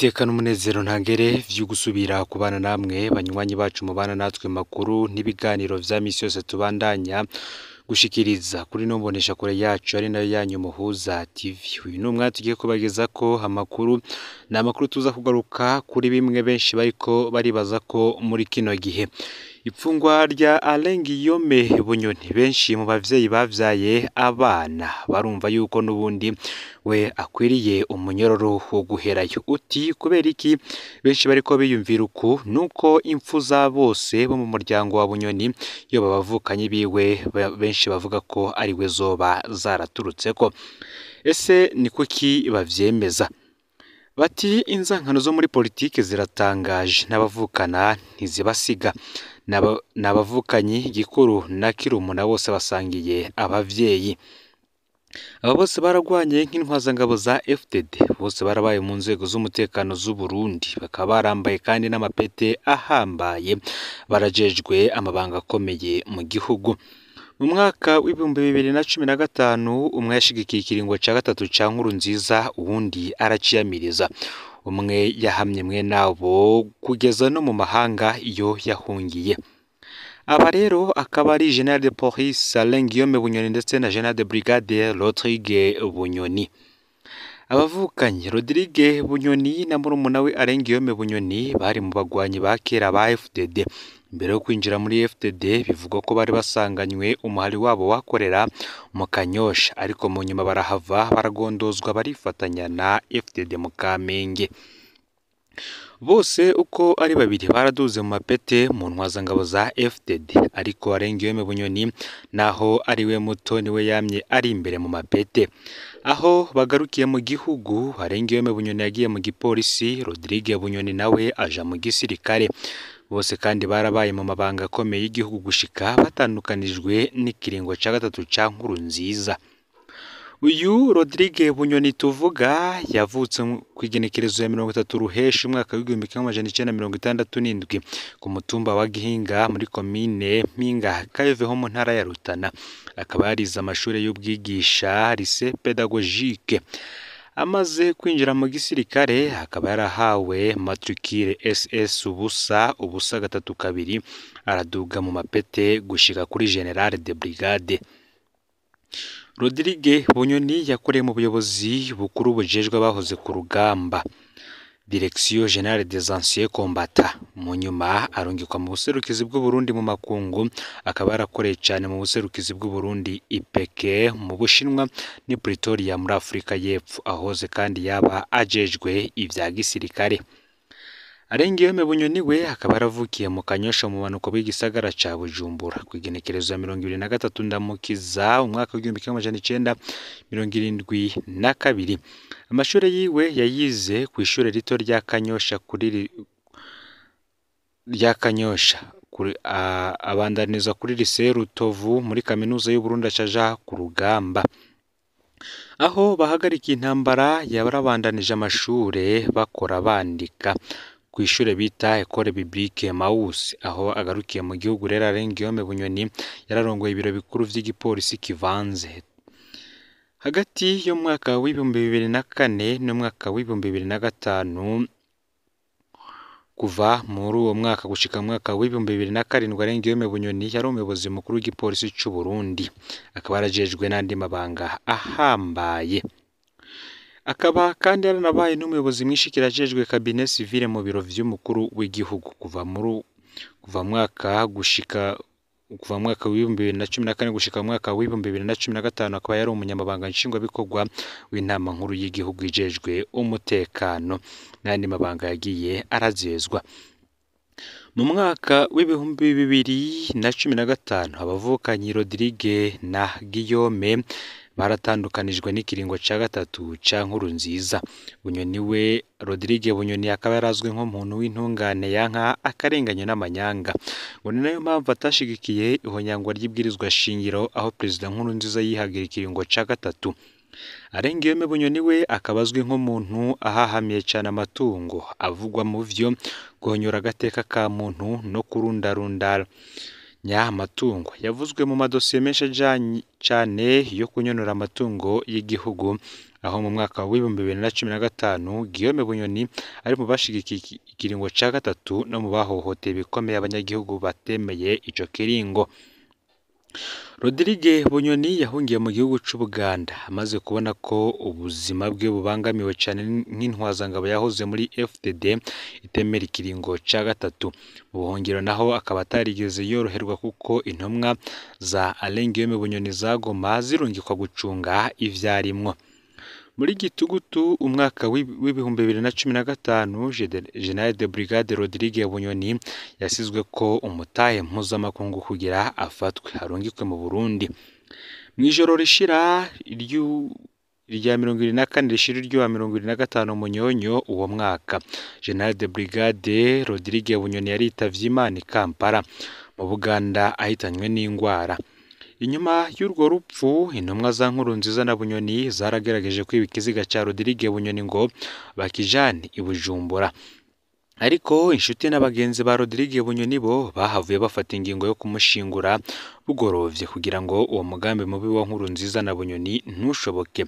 iteka n'umunezero ntangere byo gusubira kubana namwe banywanyi bacu mubana natwe makuru n'ibiganiro bya misi yose tubandanya gushikiriza kuri no mbonesha kure yacu ari nayo yanyu muhuza TV uyu ni umwanya tugiye kubageza ko amakuru ni amakuru tuza kugaruka kuri bimwe benshi bariko baribaza ko muri kino gihe Imfungwa rya Alain Guillaume Bunyoni benshi mu bavyeyi bavyaye abana barumva yuko n'ubundi we akwiriye umunyororo wo guherayo uti kubera iki benshi bariko biyumvira uku nuko impfu za bose bo mu muryango wa Bunyoni iyo babavukanye biwe benshi bavuga ko ari we zoba zaraturutse ko ese ni kuki bavyemeza bati inzangano zo muri politiki ziratangaje n'abavukana ntizibasiga ni gikuru na kirumuna bose basangiye ababyeyi aba bose baragwanye nk'intwazangabo za FTD bose barabaye mu nzego z'umutekano z'u Burundi bakaba barambaye kandi n'amapete ahambaye barajejwe amabanga akomeye mu gihugu mu mwaka w'ibihumbi bibiri na cumi na gatanu umwe yashigikiye ikiringo cya gatatu cya nkuru nziza ubundi araciyamiriza umwe yahamye mwene kugeza no mu mahanga iyo yahungiye aba rero akaba ari general de police Alain Guillaume Bunyoni ndetse na general de brigade Rodrigue Bunyoni abavukanye Rodrigue Bunyoni na murumuna we Alain Guillaume Bunyoni bari mu bagwanyi ba kera ba FDD mbere yo kwinjira muri FDD bivugwa ko bari basanganywe umuhari wabo wakorera mu kanyosha ariko mu nyuma barahava baragondozwa barifatanya na FDD mu kamenge bose uko ari babiri baraduze mu mapete mu ntwazangabo za FDD ariko arengewemo bunyoni naho ari we muto niwe yamye ari imbere mu mapete aho bagarukiye mu gihugu harengewe bunyoni yagiye mu gipolisi rodrigue bunyoni nawe aja mu gisirikare bose kandi barabaye mu mabanga akomeye y'igihugu gushika batandukanijwe n'ikiringo cya gatatu cya nkuru nziza uyu Rodrigue bunyoni tuvuga yavutse ku igenekerezo ya mirongo itatu ruheshi umwaka w'igihumbi kimwe amajana icyenda mirongo itandatu n'indwi ku mutumba wa gihinga muri komine mpinga kave ho mu ntara ya rutana akaba yarize amashuri y'ubwigisha lise pedagogike amaze kwinjira mu gisirikare akaba yarahawe matrikire ss ubusa ubusa gatatu kabiri araduga mu mapete gushyika kuri General de brigade Rodrigue Bunyoni yakoreye mu buyobozi bukuru bujejwe bahoze ku rugamba Direction Generale des Anciens Combattants mu nyuma arungikwa mu buserukizi bw'Uburundi mu makungu akaba yarakoreye cyane mu buserukizi bw'Uburundi ipeke mu Bushinwa ni Pretoria muri Afurika y'Epfo ahoze kandi yaba ajejwe ibya gisirikare arengeye Mebunyoni we akaba yaravukiye mu kanyosha mu manuko w'igisagara ca Bujumbura ku igenekerezo ya mirongo ibiri na gatatu ndamukiza umwaka w'igihumbi kimwe amajana icenda mirongo irindwi na kabiri amashuri yiwe yayize ku ishuri rito rya Kanyosha kuri rya Kanyosha abandaniza kuri lise Rutovu muri kaminuza y'Uburundi acaja ku rugamba aho bahagarika intambara yarabandanije amashuri bakora bandika ku ishuri bita ekore biburike mawusi aho agarukiye mu gihugu rero arenga iyo bunyoni yararongoye ibiro bikuru by'igipolisi kivanze hagati y'umwaka w'ibihumbi bibiri na kane n'umwaka w'ibihumbi bibiri na gatanu kuva muri uwo mwaka gushika mu mwaka w'ibihumbi bibiri na karindwi arenga iyo bunyoni yari umuyobozi mukuru w'igipolisi cy'u Burundi akaba yarajejwe n'andi mabanga ahambaye akaba kandi yaranabaye n'umuyobozi mwishikira ajejwe kabine sivile mu biro vy'umukuru w'igihugu kuva muri kuva mwaka gushika kuva mwaka w'ibihumbi bibiri na cumi na kane gushika mwaka w'ibihumbi bibiri na cumi na gatanu akaba yari umunyamabanga nshingwabikorwa w'inama nkuru y'igihugu ijejwe umutekano n'ayandi mabanga yagiye arazezwa mu mwaka w'ibihumbi bibiri na cumi na gatanu abavukanye Rodrigue na Guillaume baratandukanijwe n'ikiringo cya gatatu cya nkuru nziza bunyoni we rodirige bunyoni akaba yarazwi nk'umuntu w'intungane yanka akarenganye n'amanyanga ngo ni nayo mpamvu atashigikiye ihonyangwa ry'ibwirizwa shingiro aho perezida nkuru nziza yihagira ikiringo cya gatatu arengeyeme bunyoni we akaba azwi nk'umuntu ahahamiye cyane amatungo avugwa mu byo guhonyora agateka ka muntu no kurundarundara nyamatungo yavuzwe mu madosiye menshi cyane yo kunyonora amatungo y'igihugu aho mu mwaka w'ibihumbi bibiri na cumi na gatanu Guillaume Bunyoni ari mu bashigikiye ikiringo cya gatatu no mu bahohoteye bikomeye abanyagihugu batemeye icyo kiringo. Rodrigue Bunyoni yahungiye mu gihugu cy'u amaze kubona ko ubuzima bwe bubangamiwe cyane n'intwazangabo yahoze muri FDD itemera ikiringo cya gatatu, mu buhungiro naho akaba atarigeze yoroherwa kuko intumwa za Aleng Bunyoni zagoma zirungikwa gucunga ibyarimwo. muri gitugutu umwaka w'ibihumbi bibiri na cumi na gatanu general de brigade rodrigue bunyoni yasizwe ko umutahe mpuzamakungu kugira afatwe harungikwe mu burundi mu ijoro rishira rya mirongo irindwi na kane rishira iryo mirongo irindwi na gatanu munyonyo uwo mwaka general de brigade rodrigue bunyoni yaritabye imana i kampala mu buganda ahitanywe n'indwara inyuma y'urwo rupfu intumwa za nkuru nziza na bunyoni zaragaragaje ko ikiziga cya rodirige bunyoni ngo bakijane i bujumbura ariko inshuti na bagenzi ba rodirige bunyoni bo bahavuye bafata ingingo yo kumushingura bugorovye kugira ngo uwo mugambi mubi wa nkuru nziza na bunyoni ntushoboke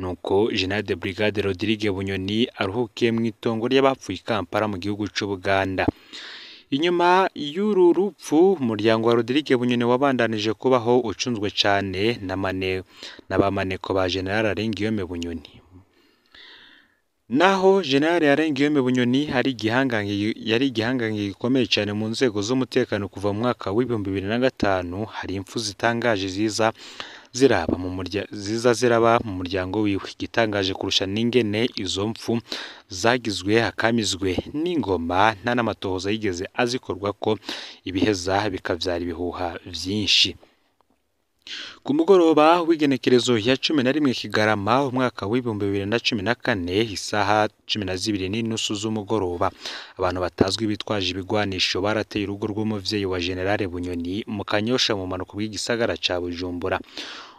nuko general de brigade rodirige bunyoni aruhuke mu itongo ry'abapfuye i kampala mu gihugu cy'ubuganda Inyuma y'uru rupfu umuryango wa Rodrigue Bunyoni wabandanije kubaho ucunzwe cyane na ba maneko ba General Arenguiyome Bunyoni naho General Arenguiyome Bunyoni hari igihangange yari igihangange gikomeye cyane mu nzego z'umutekano kuva mu mwaka w'ibihumbi bibiri na gatanu hari impfu zitangaje ziza ziraba mu murya ziza ziraba mu muryango wiwe gitangaje kurusha n'ingene izo mfu zagizwe hakamizwe n'ingoma nta n'amatohoza yigeze azikorwa ko ibiheza bikavyara ibihuha byinshi Ku mugoroba w'igenekerezo ya cumi na rimwe Kigarama umwaka w'ibihumbi bibiri na cumi na kane isaha cumi na zibiri n'inusu z'umugoroba abantu batazwi bitwaje ibigwanisho barateye urugo rw'umubyeyi wa Generale Bunyoni mu Kanyosha mu mpanuka bw'igisagara ca Bujumbura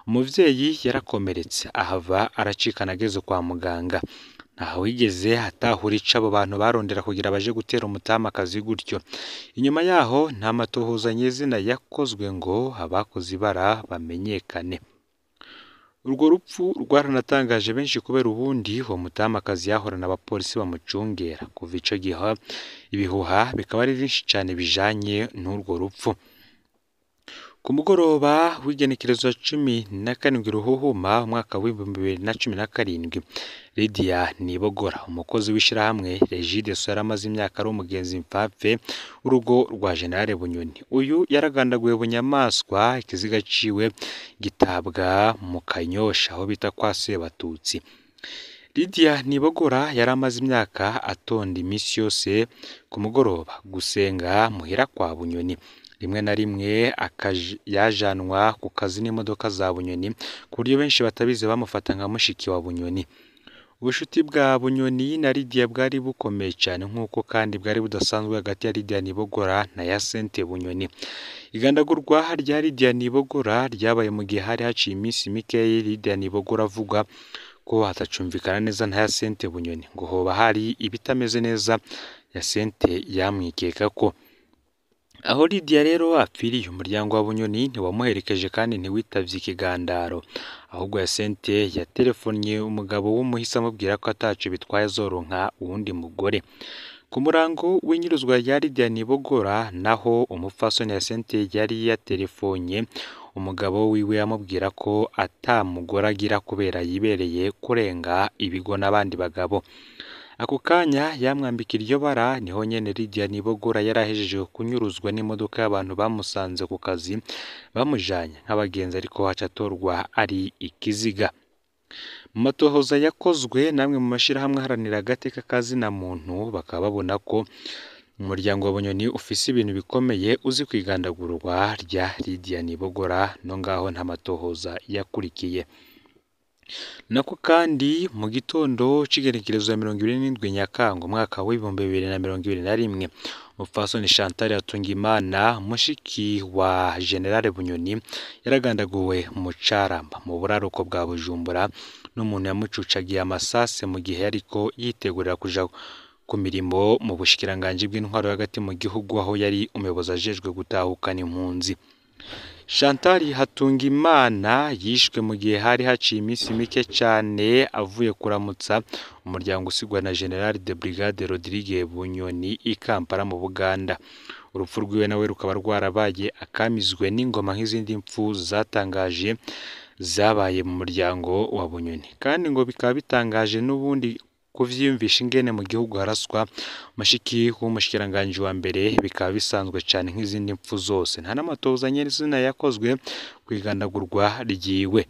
umubyeyi yarakomeretse ahava aracikana ageze kwa muganga ntawigeze atahura ica abo bantu barondera kugira baje gutera umutama akazi gutyo inyuma yaho nta matohoza nyezina yakozwe ngo abakoze ibara bamenyekane urwo rupfu rwaranatangaje benshi kubera ubundi uwo mutamakazi yahorana abapolisi bamucungera kuva icyo gihe ibihuha bikaba ari byinshi cyane bijyanye n'urwo rupfu Ku mugoroba w'igenekerezo cumi na karindwi Ruhuhuma umwaka w'ibihumbi bibiri na cumi na karindwi, Lydia Nibogora umukozi w'ishyirahamwe Regide yari amaze imyaka ari umugenzi imfapfe urugo rwa General Bunyoni. Uyu yaragandaguwe bunyamaswa ikiziga ciwe gitabwa mu Kanyosha aho bita kwa Sebatutsi. Lydia Nibogora yari amaze imyaka atonda iminsi yose ku mugoroba gusenga muhira kwa Bunyoni. rimwe na rimwe yajanwa ku kazi n'imodoka za bunyoni ku buryo benshi batabizi bamufata nka mushiki wa bunyoni ubucuti bwa bunyoni na lidiya bwari bukomeye cyane nk'uko kandi bwari budasanzwe hagati ya lidiya nibogora na yasente bunyoni igandagurwa rya lidiya nibogora ryabaye mu gihe hari haciye iminsi mikeya lidiya nibogora avugwa ko hatacumvikana neza na yasente bunyoni ngo hoba hari ibitameze neza yasente yamwikeka ko aho lidiya rero apfiriye umuryango wa bunyoni ntiwamuherekeje kandi ntiwitabye ikigandaro ahubwo ya sente yaterefonnye umugabo w'umuhisi amubwira ko atacu bitwaye azoronka uwundi mugore ku murango w'inyuruzwa rya lidiya nibogora naho ya sente yari yaterefonnye umugabo wiwe amubwira ko atamugoragira kubera yibereye kurenga ibigo n'abandi bagabo ako kanya yamwambika iryo bara niho nyine Lydia Nibogora yari kunyuruzwa n'imodoka y'abantu bamusanze ku kazi bamujyanye nk'abagenzi ariko hacatorwa ari ikiziga matohoza yakozwe n'amwe mu mashyirahamwe aharanira agateka ka na muntu bakaba babona ko umuryango wa bunyoni ufise ibintu bikomeye uzi kwigandagurwa rya Lydia Nibogora no ngaho nta matohoza yakurikiye Nako kandi mu gitondo cy'igenekerezo ya mirongo ibiri n'indwi Nyakanga umwaka w'ibihumbi bibiri na mirongo ibiri na rimwe, Umupfasoni Chantal Hatungimana mushiki wa General Bunyoni yaragandaguwe mu Carama mu buraruko bwa Bujumbura n'umuntu yamucucagiye amasase mu gihe ariko yitegurira kuja ku mirimo mu bushikiranganji bw'intwaro hagati mu gihugu aho yari umuyobozi ajejwe gutahukana impunzi. Chantal Hatungimana yishwe mu gihe hari haciye iminsi mike cyane avuye kuramutsa umuryango usigwa na General de Brigade Rodrigue Bunyoni i Kampala mu Buganda urupfu rwiwe nawe rukaba rwarabaye akamizwe n'ingoma nk'izindi mfu zatangaje zabaye mu muryango wa Bunyoni kandi ngo bikaba bitangaje n'ubundi kuvyiyumvisha ingene mu gihugu haraswa mashiki w'umushikiranganji wa mbere bikaba bisanzwe cyane nk'izindi mpfu zose nta n'amatoza nyirizina yakozwe kwigandagurwa igandagurwa ryiwe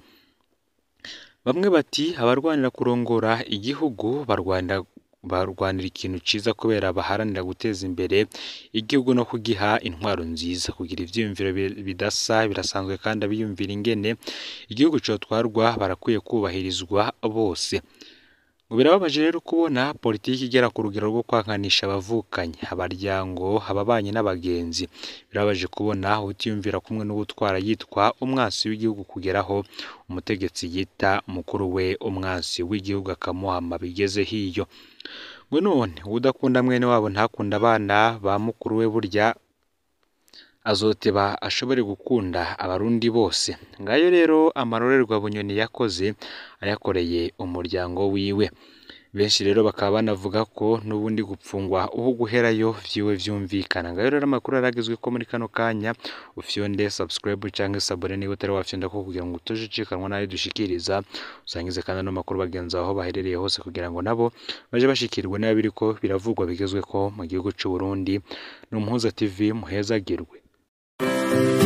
bamwe bati abarwanira kurongora igihugu barwanira barwanira ikintu cyiza kubera baharanira guteza imbere igihugu no kugiha intwaro nziza kugira ibyiyumviro bidasa birasanzwe kandi abiyumvira ingene igihugu cyotwarwa barakwiye kubahirizwa bose ngo birababaje rero kubona politiki igera ku rugero rwo kwankanisha abavukanye abaryango ababanye n'abagenzi birababaje kubona utiyumvira kumwe n'ubutwara yitwa umwasi w'igihugu kugeraho umutegetsi yita mukuru we umwansi w'igihugu akamuhama bigeze hiyo ngo none udakunda mwene wabo ntakunda abana ba mukuru we burya azoteba ashobore gukunda abarundi bose ngayo rero amarorerwa bunyoni yakoze ayakoreye umuryango wiwe benshi rero bakaba banavuga ko n'ubundi gupfungwa uho guherayo vyiwe vyumvikana ngayo rero amakuru aragezwe ko muri kano kanya ufyonde subscribe canke sabone niba utari wafyonda ko kugira ngo utoshikanwa nayo dushikiriza usangize kandi ano makuru bagenzi aho baherereye hose kugira ngo nabo baje bashikirwe ko biravugwa bigezwe ko mu gihugu cy’u Burundi n'umuhuza TV muhezagirwe Thank you.